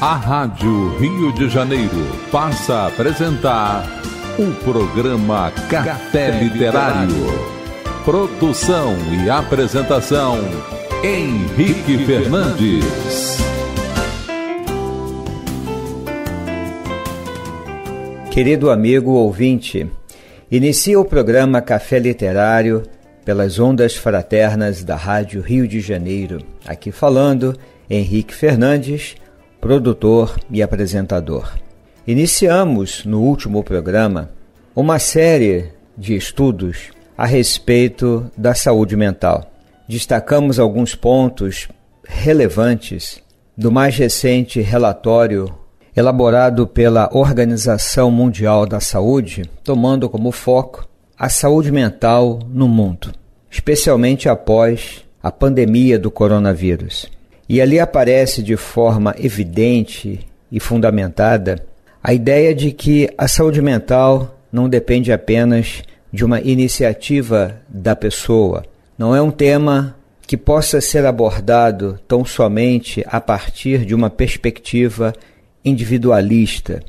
A Rádio Rio de Janeiro passa a apresentar o programa Café Literário. Produção e apresentação Henrique Fernandes. Querido amigo ouvinte, inicia o programa Café Literário pelas ondas fraternas da Rádio Rio de Janeiro. Aqui falando Henrique Fernandes produtor e apresentador. Iniciamos no último programa uma série de estudos a respeito da saúde mental. Destacamos alguns pontos relevantes do mais recente relatório elaborado pela Organização Mundial da Saúde, tomando como foco a saúde mental no mundo, especialmente após a pandemia do coronavírus. E ali aparece de forma evidente e fundamentada a ideia de que a saúde mental não depende apenas de uma iniciativa da pessoa. Não é um tema que possa ser abordado tão somente a partir de uma perspectiva individualista.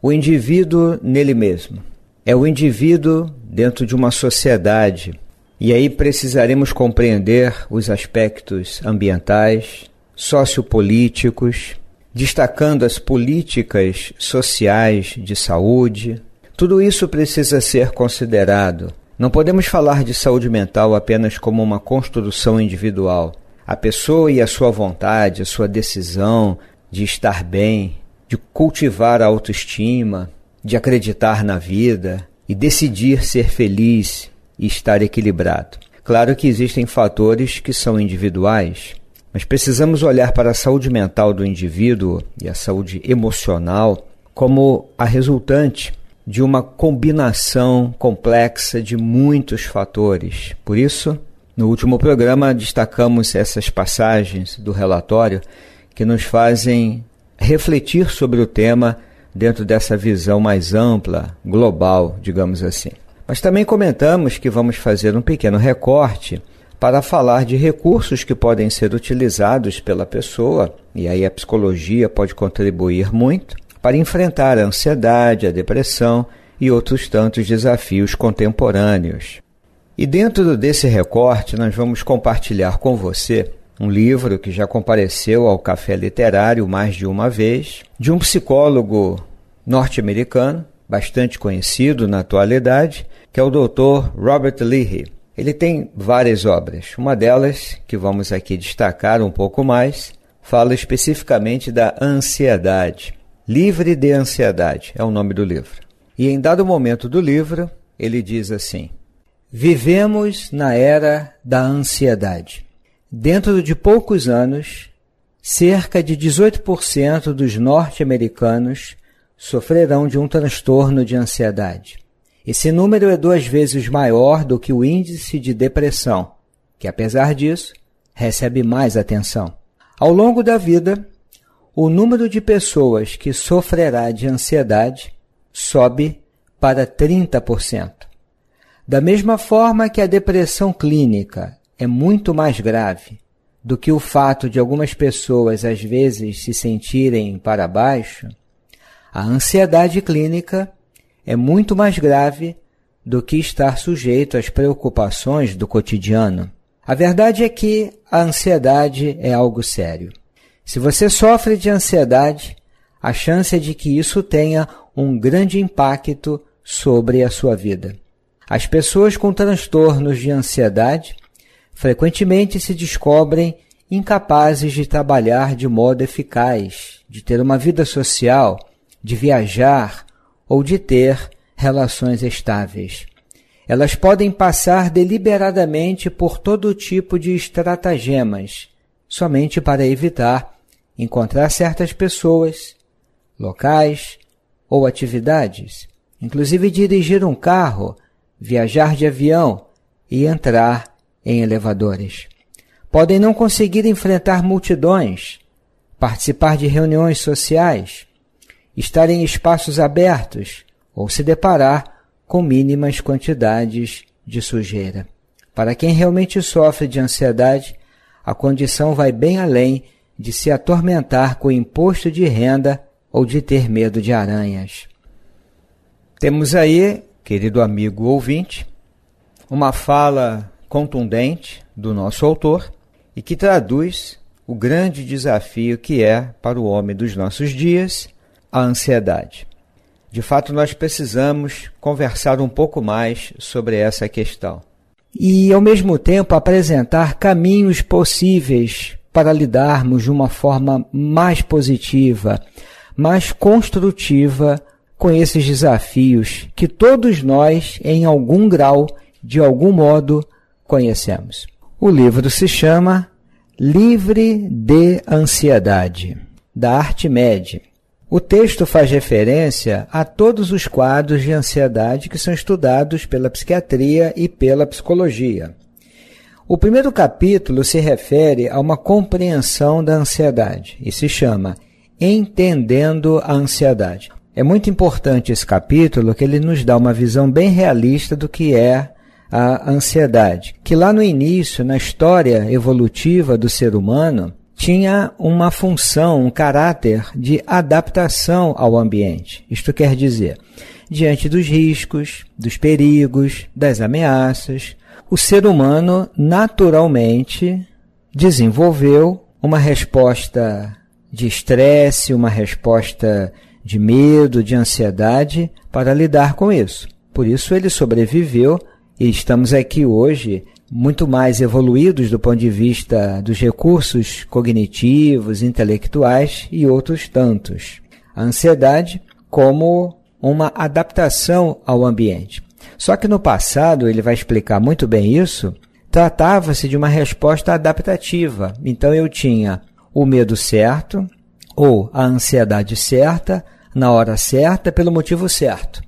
O indivíduo nele mesmo. É o indivíduo dentro de uma sociedade. E aí precisaremos compreender os aspectos ambientais, sociopolíticos, destacando as políticas sociais de saúde. Tudo isso precisa ser considerado. Não podemos falar de saúde mental apenas como uma construção individual. A pessoa e a sua vontade, a sua decisão de estar bem, de cultivar a autoestima, de acreditar na vida e decidir ser feliz e estar equilibrado. Claro que existem fatores que são individuais, mas precisamos olhar para a saúde mental do indivíduo e a saúde emocional como a resultante de uma combinação complexa de muitos fatores. Por isso, no último programa, destacamos essas passagens do relatório que nos fazem refletir sobre o tema dentro dessa visão mais ampla, global, digamos assim. Mas também comentamos que vamos fazer um pequeno recorte para falar de recursos que podem ser utilizados pela pessoa, e aí a psicologia pode contribuir muito, para enfrentar a ansiedade, a depressão e outros tantos desafios contemporâneos. E dentro desse recorte, nós vamos compartilhar com você um livro que já compareceu ao Café Literário mais de uma vez, de um psicólogo norte-americano, bastante conhecido na atualidade, que é o Dr. Robert Leahy. Ele tem várias obras. Uma delas, que vamos aqui destacar um pouco mais, fala especificamente da ansiedade. Livre de Ansiedade é o nome do livro. E em dado momento do livro, ele diz assim: Vivemos na era da ansiedade. Dentro de poucos anos, cerca de 18% dos norte-americanos sofrerão de um transtorno de ansiedade. Esse número é duas vezes maior do que o índice de depressão, que apesar disso, recebe mais atenção. Ao longo da vida, o número de pessoas que sofrerá de ansiedade sobe para 30%. Da mesma forma que a depressão clínica é muito mais grave do que o fato de algumas pessoas às vezes se sentirem para baixo, a ansiedade clínica é muito mais grave do que estar sujeito às preocupações do cotidiano. A verdade é que a ansiedade é algo sério. Se você sofre de ansiedade, a chance é de que isso tenha um grande impacto sobre a sua vida. As pessoas com transtornos de ansiedade frequentemente se descobrem incapazes de trabalhar de modo eficaz, de ter uma vida social, de viajar, ou de ter relações estáveis. Elas podem passar deliberadamente por todo tipo de estratagemas, somente para evitar encontrar certas pessoas, locais ou atividades, inclusive dirigir um carro, viajar de avião e entrar em elevadores. Podem não conseguir enfrentar multidões, participar de reuniões sociais, estar em espaços abertos ou se deparar com mínimas quantidades de sujeira. Para quem realmente sofre de ansiedade, a condição vai bem além de se atormentar com o imposto de renda ou de ter medo de aranhas. Temos aí, querido amigo ouvinte, uma fala contundente do nosso autor e que traduz o grande desafio que é para o homem dos nossos dias a ansiedade. De fato, nós precisamos conversar um pouco mais sobre essa questão e, ao mesmo tempo, apresentar caminhos possíveis para lidarmos de uma forma mais positiva, mais construtiva com esses desafios que todos nós, em algum grau, de algum modo, conhecemos. O livro se chama Livre de Ansiedade, da Arte Média, o texto faz referência a todos os quadros de ansiedade que são estudados pela psiquiatria e pela psicologia. O primeiro capítulo se refere a uma compreensão da ansiedade e se chama Entendendo a Ansiedade. É muito importante esse capítulo que ele nos dá uma visão bem realista do que é a ansiedade, que lá no início, na história evolutiva do ser humano, tinha uma função, um caráter de adaptação ao ambiente. Isto quer dizer, diante dos riscos, dos perigos, das ameaças, o ser humano naturalmente desenvolveu uma resposta de estresse, uma resposta de medo, de ansiedade para lidar com isso. Por isso ele sobreviveu e estamos aqui hoje muito mais evoluídos do ponto de vista dos recursos cognitivos, intelectuais e outros tantos. A ansiedade como uma adaptação ao ambiente. Só que no passado, ele vai explicar muito bem isso, tratava-se de uma resposta adaptativa. Então eu tinha o medo certo ou a ansiedade certa na hora certa pelo motivo certo.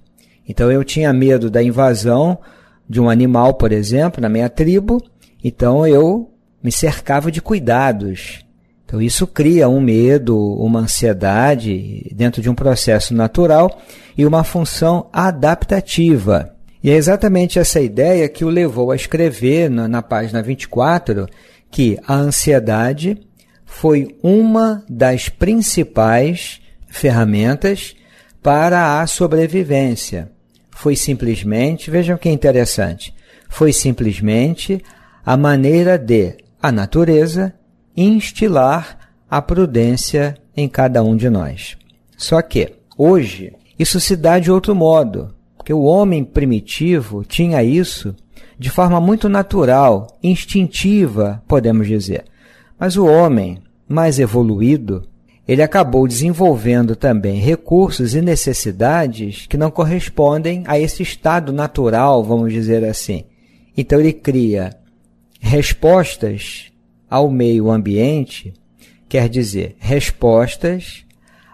Então eu tinha medo da invasão de um animal, por exemplo, na minha tribo, então eu me cercava de cuidados. Então isso cria um medo, uma ansiedade dentro de um processo natural e uma função adaptativa. E é exatamente essa ideia que o levou a escrever na, na página 24 que a ansiedade foi uma das principais ferramentas para a sobrevivência foi simplesmente, vejam que interessante, foi simplesmente a maneira de a natureza instilar a prudência em cada um de nós. Só que, hoje, isso se dá de outro modo, porque o homem primitivo tinha isso de forma muito natural, instintiva, podemos dizer. Mas o homem mais evoluído, ele acabou desenvolvendo também recursos e necessidades que não correspondem a esse estado natural, vamos dizer assim. Então ele cria respostas ao meio ambiente, quer dizer, respostas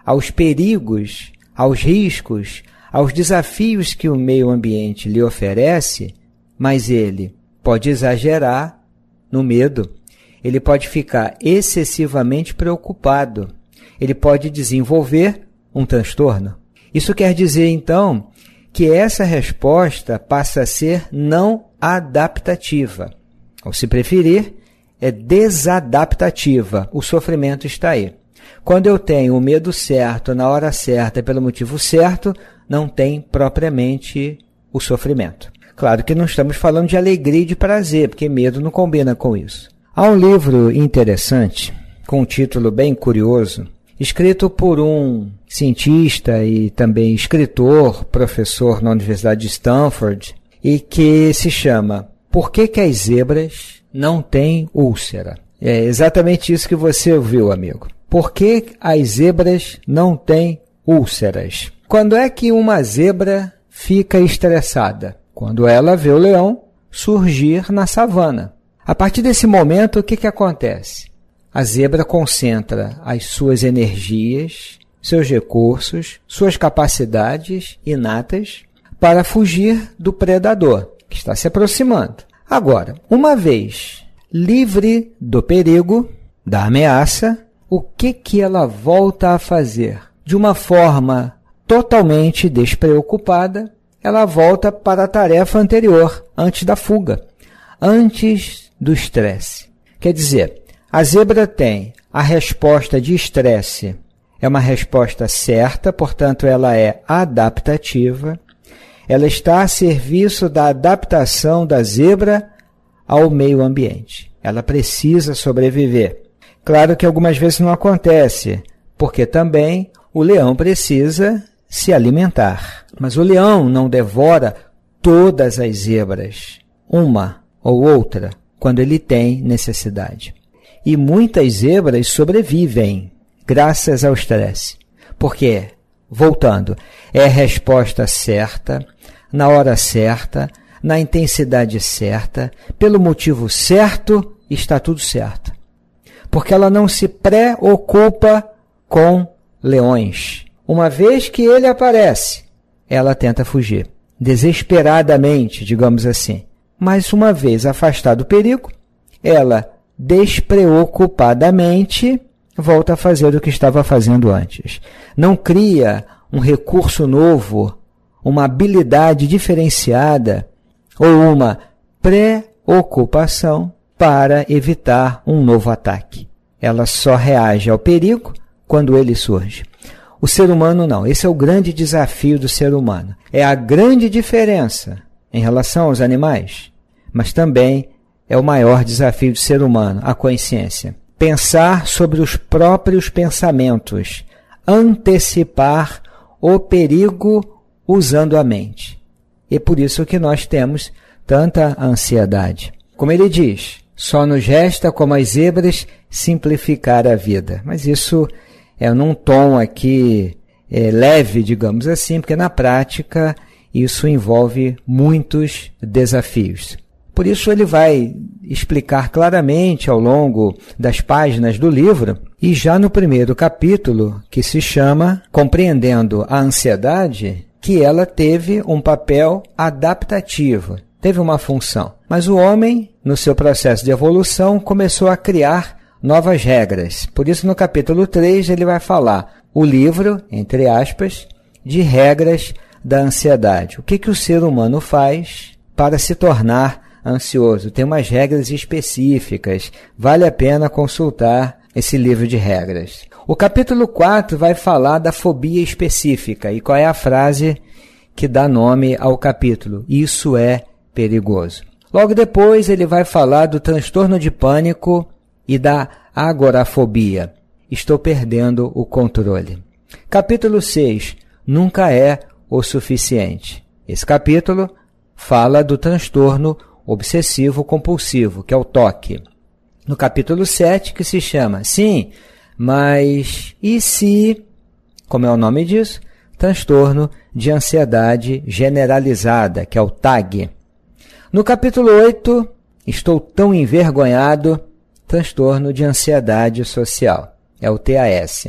aos perigos, aos riscos, aos desafios que o meio ambiente lhe oferece, mas ele pode exagerar no medo. Ele pode ficar excessivamente preocupado ele pode desenvolver um transtorno. Isso quer dizer, então, que essa resposta passa a ser não adaptativa. Ou, se preferir, é desadaptativa. O sofrimento está aí. Quando eu tenho o medo certo, na hora certa, pelo motivo certo, não tem propriamente o sofrimento. Claro que não estamos falando de alegria e de prazer, porque medo não combina com isso. Há um livro interessante, com um título bem curioso, escrito por um cientista e também escritor, professor na Universidade de Stanford, e que se chama Por que, que as zebras não têm úlcera? É exatamente isso que você ouviu, amigo. Por que as zebras não têm úlceras? Quando é que uma zebra fica estressada? Quando ela vê o leão surgir na savana. A partir desse momento, o que, que acontece? A zebra concentra as suas energias, seus recursos, suas capacidades inatas para fugir do predador que está se aproximando. Agora, uma vez livre do perigo, da ameaça, o que que ela volta a fazer? De uma forma totalmente despreocupada, ela volta para a tarefa anterior, antes da fuga, antes do estresse. Quer dizer, a zebra tem a resposta de estresse, é uma resposta certa, portanto, ela é adaptativa. Ela está a serviço da adaptação da zebra ao meio ambiente. Ela precisa sobreviver. Claro que algumas vezes não acontece, porque também o leão precisa se alimentar. Mas o leão não devora todas as zebras, uma ou outra, quando ele tem necessidade. E muitas zebras sobrevivem graças ao estresse. Porque, voltando, é a resposta certa, na hora certa, na intensidade certa, pelo motivo certo, está tudo certo. Porque ela não se preocupa com leões. Uma vez que ele aparece, ela tenta fugir, desesperadamente, digamos assim. Mas uma vez afastado o perigo, ela despreocupadamente volta a fazer o que estava fazendo antes. Não cria um recurso novo, uma habilidade diferenciada ou uma preocupação para evitar um novo ataque. Ela só reage ao perigo quando ele surge. O ser humano não. Esse é o grande desafio do ser humano. É a grande diferença em relação aos animais, mas também é o maior desafio do ser humano, a consciência. Pensar sobre os próprios pensamentos, antecipar o perigo usando a mente. E por isso que nós temos tanta ansiedade. Como ele diz, só nos resta, como as zebras, simplificar a vida. Mas isso é num tom aqui é, leve, digamos assim, porque na prática isso envolve muitos desafios. Por isso, ele vai explicar claramente ao longo das páginas do livro, e já no primeiro capítulo, que se chama Compreendendo a Ansiedade, que ela teve um papel adaptativo, teve uma função. Mas o homem, no seu processo de evolução, começou a criar novas regras. Por isso, no capítulo 3, ele vai falar o livro, entre aspas, de regras da ansiedade. O que, que o ser humano faz para se tornar ansioso. Tem umas regras específicas. Vale a pena consultar esse livro de regras. O capítulo 4 vai falar da fobia específica e qual é a frase que dá nome ao capítulo. Isso é perigoso. Logo depois, ele vai falar do transtorno de pânico e da agorafobia. Estou perdendo o controle. Capítulo 6. Nunca é o suficiente. Esse capítulo fala do transtorno obsessivo-compulsivo, que é o toque. No capítulo 7, que se chama Sim, mas e se, como é o nome disso? Transtorno de ansiedade generalizada, que é o TAG. No capítulo 8, Estou tão envergonhado, transtorno de ansiedade social, é o TAS.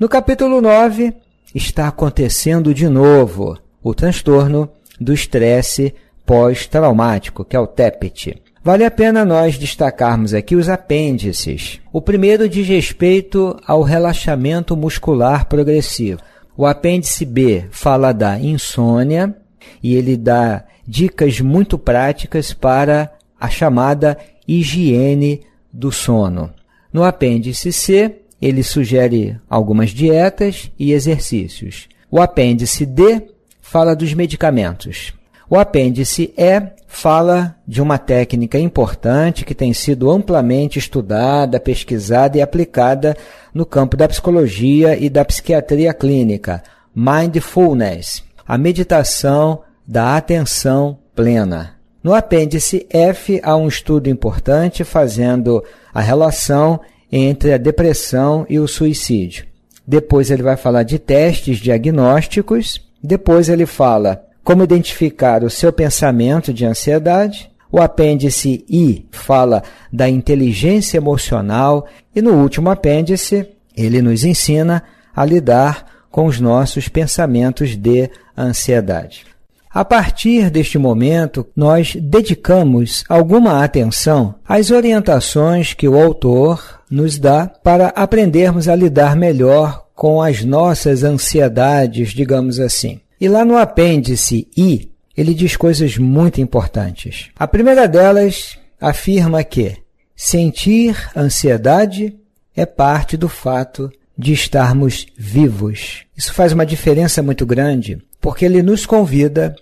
No capítulo 9, está acontecendo de novo o transtorno do estresse pós-traumático, que é o TEPT. Vale a pena nós destacarmos aqui os apêndices. O primeiro diz respeito ao relaxamento muscular progressivo. O apêndice B fala da insônia e ele dá dicas muito práticas para a chamada higiene do sono. No apêndice C, ele sugere algumas dietas e exercícios. O apêndice D fala dos medicamentos. O apêndice E fala de uma técnica importante que tem sido amplamente estudada, pesquisada e aplicada no campo da psicologia e da psiquiatria clínica, mindfulness, a meditação da atenção plena. No apêndice F há um estudo importante fazendo a relação entre a depressão e o suicídio. Depois ele vai falar de testes diagnósticos, depois ele fala como identificar o seu pensamento de ansiedade? O apêndice I fala da inteligência emocional e no último apêndice ele nos ensina a lidar com os nossos pensamentos de ansiedade. A partir deste momento, nós dedicamos alguma atenção às orientações que o autor nos dá para aprendermos a lidar melhor com as nossas ansiedades, digamos assim. E lá no apêndice I, ele diz coisas muito importantes. A primeira delas afirma que sentir ansiedade é parte do fato de estarmos vivos. Isso faz uma diferença muito grande, porque ele nos convida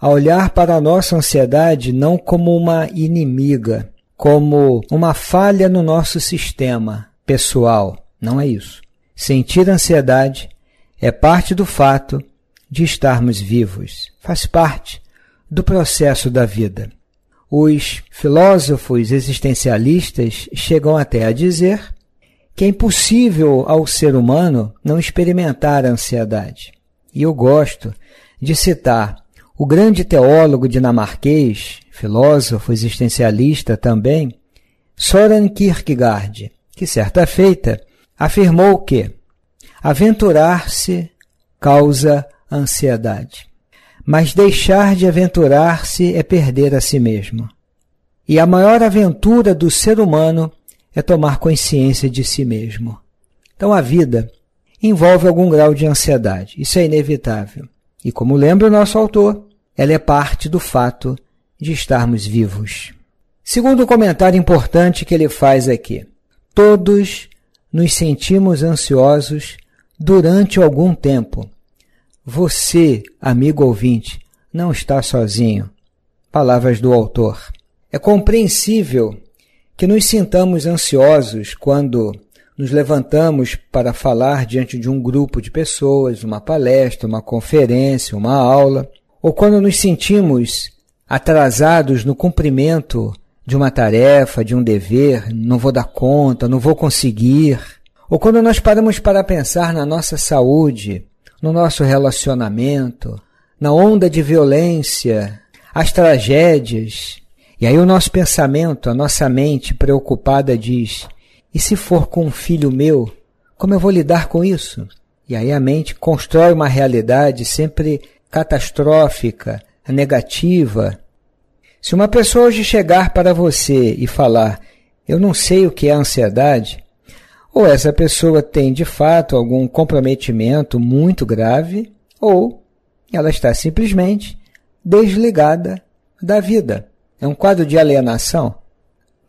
a olhar para a nossa ansiedade não como uma inimiga, como uma falha no nosso sistema pessoal. Não é isso. Sentir ansiedade é parte do fato de estarmos vivos, faz parte do processo da vida. Os filósofos existencialistas chegam até a dizer que é impossível ao ser humano não experimentar a ansiedade. E eu gosto de citar o grande teólogo dinamarquês, filósofo existencialista também, Soren Kierkegaard, que certa feita afirmou que aventurar-se causa ansiedade. Mas deixar de aventurar-se é perder a si mesmo. E a maior aventura do ser humano é tomar consciência de si mesmo. Então a vida envolve algum grau de ansiedade, isso é inevitável. E como lembra o nosso autor, ela é parte do fato de estarmos vivos. Segundo comentário importante que ele faz aqui: todos nos sentimos ansiosos durante algum tempo, você, amigo ouvinte, não está sozinho. Palavras do autor. É compreensível que nos sintamos ansiosos quando nos levantamos para falar diante de um grupo de pessoas, uma palestra, uma conferência, uma aula, ou quando nos sentimos atrasados no cumprimento de uma tarefa, de um dever, não vou dar conta, não vou conseguir, ou quando nós paramos para pensar na nossa saúde, no nosso relacionamento, na onda de violência, as tragédias. E aí o nosso pensamento, a nossa mente preocupada diz: e se for com um filho meu, como eu vou lidar com isso? E aí a mente constrói uma realidade sempre catastrófica, negativa. Se uma pessoa hoje chegar para você e falar: Eu não sei o que é ansiedade, ou essa pessoa tem de fato algum comprometimento muito grave, ou ela está simplesmente desligada da vida. É um quadro de alienação.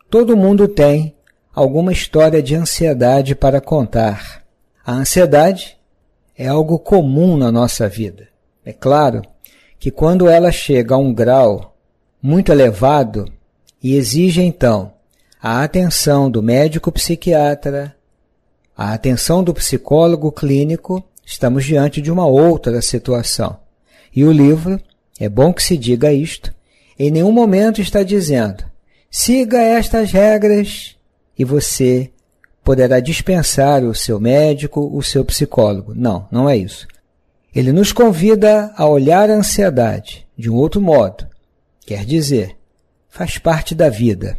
Todo mundo tem alguma história de ansiedade para contar. A ansiedade é algo comum na nossa vida. É claro que quando ela chega a um grau muito elevado e exige então a atenção do médico psiquiatra, a atenção do psicólogo clínico, estamos diante de uma outra situação. E o livro, é bom que se diga isto, em nenhum momento está dizendo siga estas regras e você poderá dispensar o seu médico, o seu psicólogo. Não, não é isso. Ele nos convida a olhar a ansiedade de um outro modo. Quer dizer, faz parte da vida.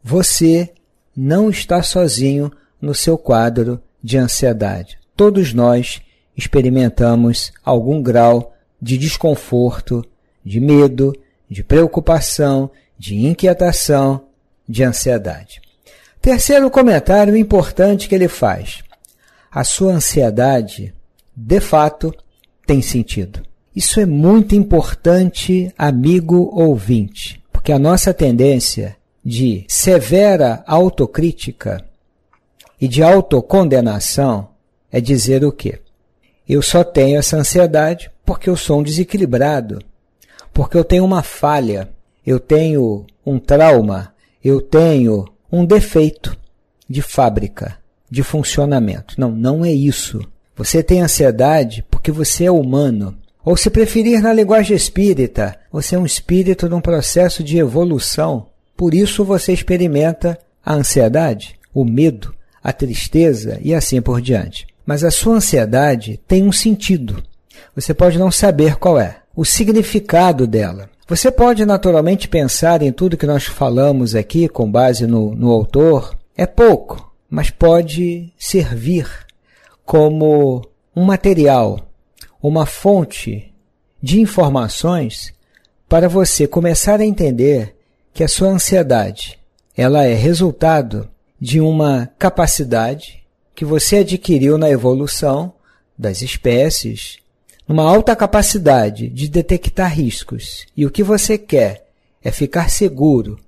Você não está sozinho no seu quadro de ansiedade. Todos nós experimentamos algum grau de desconforto, de medo, de preocupação, de inquietação, de ansiedade. Terceiro comentário importante que ele faz: a sua ansiedade, de fato, tem sentido. Isso é muito importante, amigo ouvinte, porque a nossa tendência de severa autocrítica e de autocondenação é dizer o quê? Eu só tenho essa ansiedade porque eu sou um desequilibrado, porque eu tenho uma falha, eu tenho um trauma, eu tenho um defeito de fábrica, de funcionamento. Não, não é isso. Você tem ansiedade porque você é humano. Ou se preferir na linguagem espírita, você é um espírito num processo de evolução. Por isso você experimenta a ansiedade, o medo, a tristeza e assim por diante. Mas a sua ansiedade tem um sentido. Você pode não saber qual é, o significado dela. Você pode naturalmente pensar em tudo que nós falamos aqui com base no, no autor. É pouco, mas pode servir como um material, uma fonte de informações para você começar a entender que a sua ansiedade ela é resultado de uma capacidade que você adquiriu na evolução das espécies, uma alta capacidade de detectar riscos. E o que você quer é ficar seguro,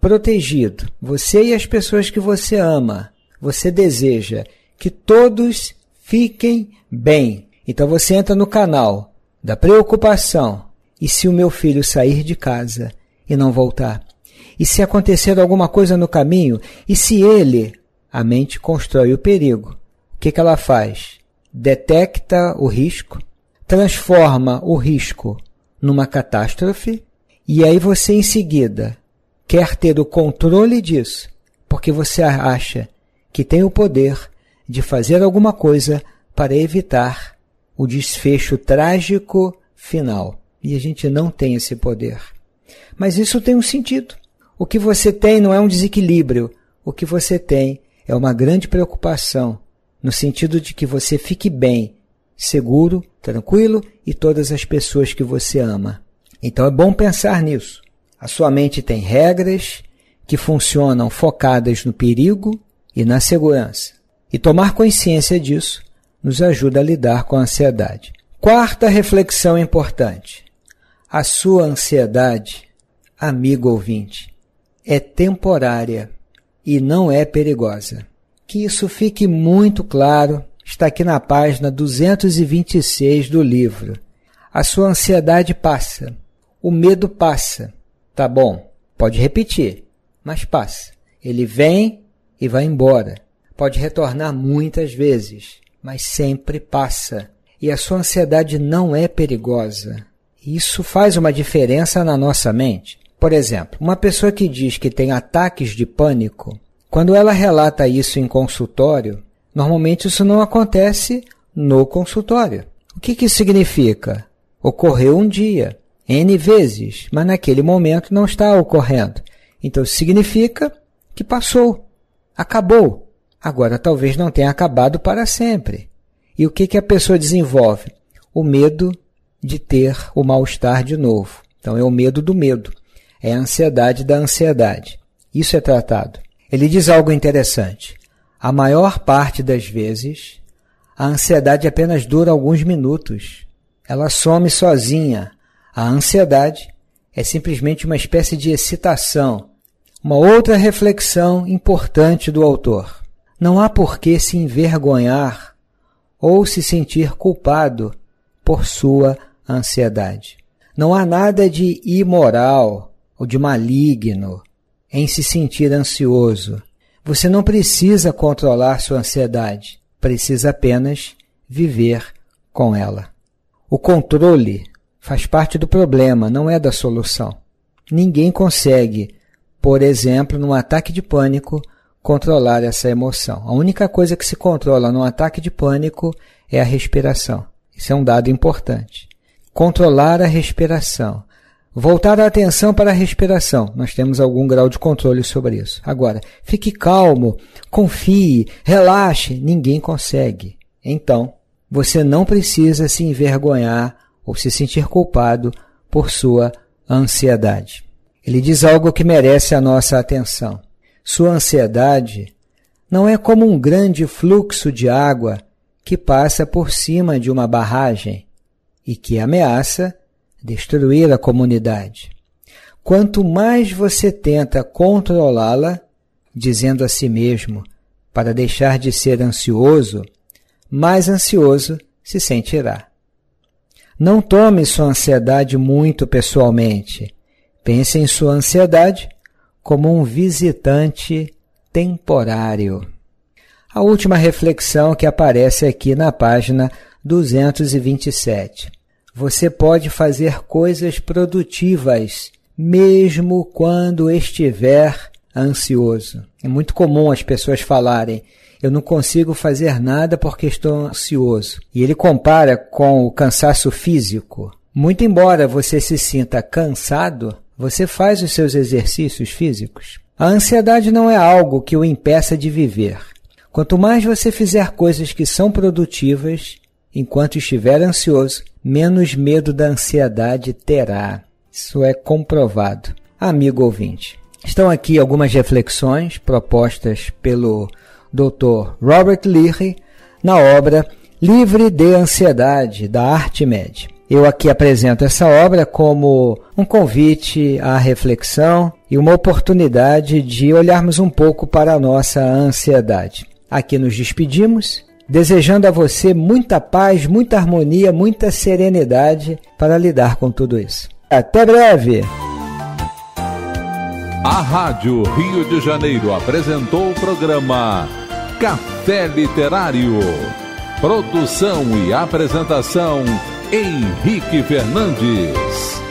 protegido, você e as pessoas que você ama. Você deseja que todos fiquem bem. Então você entra no canal da preocupação. E se o meu filho sair de casa e não voltar? E se acontecer alguma coisa no caminho? E se ele? A mente constrói o perigo. O que, que ela faz? Detecta o risco, transforma o risco numa catástrofe, e aí você em seguida quer ter o controle disso, porque você acha que tem o poder de fazer alguma coisa para evitar o desfecho trágico final. E a gente não tem esse poder. Mas isso tem um sentido. O que você tem não é um desequilíbrio. O que você tem é uma grande preocupação, no sentido de que você fique bem, seguro, tranquilo e todas as pessoas que você ama. Então é bom pensar nisso. A sua mente tem regras que funcionam focadas no perigo e na segurança. E tomar consciência disso nos ajuda a lidar com a ansiedade. Quarta reflexão importante. A sua ansiedade, amigo ouvinte, é temporária e não é perigosa. Que isso fique muito claro, está aqui na página 226 do livro. A sua ansiedade passa, o medo passa. Tá bom, pode repetir, mas passa. Ele vem e vai embora. Pode retornar muitas vezes, mas sempre passa. E a sua ansiedade não é perigosa. Isso faz uma diferença na nossa mente. Por exemplo, uma pessoa que diz que tem ataques de pânico, quando ela relata isso em consultório, normalmente isso não acontece no consultório. O que, que isso significa? Ocorreu um dia, N vezes, mas naquele momento não está ocorrendo. Então significa que passou, acabou. Agora talvez não tenha acabado para sempre. E o que, que a pessoa desenvolve? O medo de ter o mal-estar de novo. Então é o medo do medo. É a ansiedade da ansiedade. Isso é tratado. Ele diz algo interessante. A maior parte das vezes, a ansiedade apenas dura alguns minutos. Ela some sozinha. A ansiedade é simplesmente uma espécie de excitação. Uma outra reflexão importante do autor. Não há por que se envergonhar ou se sentir culpado por sua ansiedade. Não há nada de imoral ou de maligno em se sentir ansioso. Você não precisa controlar sua ansiedade, precisa apenas viver com ela. O controle faz parte do problema, não é da solução. Ninguém consegue, por exemplo, num ataque de pânico, controlar essa emoção. A única coisa que se controla num ataque de pânico é a respiração. Isso é um dado importante. Controlar a respiração Voltar a atenção para a respiração. Nós temos algum grau de controle sobre isso. Agora, fique calmo, confie, relaxe. Ninguém consegue. Então, você não precisa se envergonhar ou se sentir culpado por sua ansiedade. Ele diz algo que merece a nossa atenção. Sua ansiedade não é como um grande fluxo de água que passa por cima de uma barragem e que ameaça destruir a comunidade. Quanto mais você tenta controlá-la, dizendo a si mesmo, para deixar de ser ansioso, mais ansioso se sentirá. Não tome sua ansiedade muito pessoalmente. Pense em sua ansiedade como um visitante temporário. A última reflexão que aparece aqui na página 227. Você pode fazer coisas produtivas, mesmo quando estiver ansioso. É muito comum as pessoas falarem: eu não consigo fazer nada porque estou ansioso. E ele compara com o cansaço físico. Muito embora você se sinta cansado, você faz os seus exercícios físicos. A ansiedade não é algo que o impeça de viver. Quanto mais você fizer coisas que são produtivas enquanto estiver ansioso, menos medo da ansiedade terá. Isso é comprovado. Amigo ouvinte, estão aqui algumas reflexões propostas pelo Dr. Robert Leary na obra Livre de Ansiedade, da Arte Média. Eu aqui apresento essa obra como um convite à reflexão e uma oportunidade de olharmos um pouco para a nossa ansiedade. Aqui nos despedimos desejando a você muita paz, muita harmonia, muita serenidade para lidar com tudo isso. Até breve! A Rádio Rio de Janeiro apresentou o programa Café Literário. Produção e apresentação Henrique Fernandes.